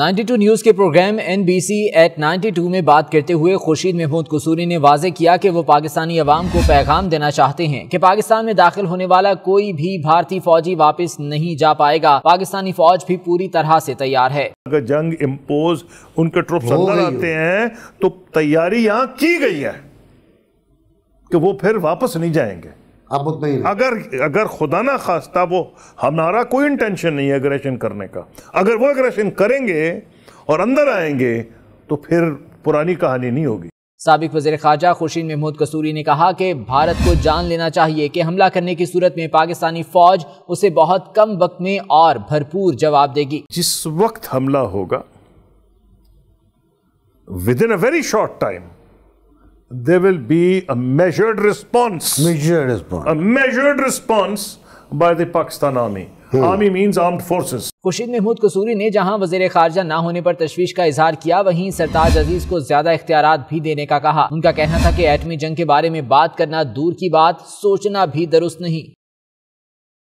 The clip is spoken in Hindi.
92 न्यूज़ के प्रोग्राम एनबीसी एट 92 में बात करते हुए खुर्शीद महमूद कसूरी ने वाजे किया कि वो पाकिस्तानी अवाम को पैगाम देना चाहते हैं कि पाकिस्तान में दाखिल होने वाला कोई भी भारतीय फौजी वापस नहीं जा पाएगा पाकिस्तानी फौज भी पूरी तरह से तैयार है अगर जंग इम्पोज उनके ट्रुप आते हैं तो तैयारी यहाँ की गई है कि वो फिर वापस नहीं जाएंगे आप नहीं अगर अगर खुदा ना खास्ता वो हमारा कोई इंटेंशन नहीं है एग्रेशन करने का अगर वो एग्रेशन करेंगे और अंदर आएंगे तो फिर पुरानी कहानी नहीं होगी सबक वजीर खारजा खुर्शीद महमूद कसूरी ने कहा कि भारत को जान लेना चाहिए कि हमला करने की सूरत में पाकिस्तानी फौज उसे बहुत कम वक्त में और भरपूर जवाब देगी जिस वक्त हमला होगा within a very short time there will be a measured response. Measured response. A measured response by the Pakistan army. Hmm. Army means armed forces. Khurshid Mahmud Kasuri ने जहां वजीर खारजा न होने पर तशवीश का इजहार किया वहीं सरताज अजीज को ज्यादा इख्तियार भी देने का कहा उनका कहना था कि एटमी जंग के बारे में बात करना दूर की बात सोचना भी दुरुस्त नहीं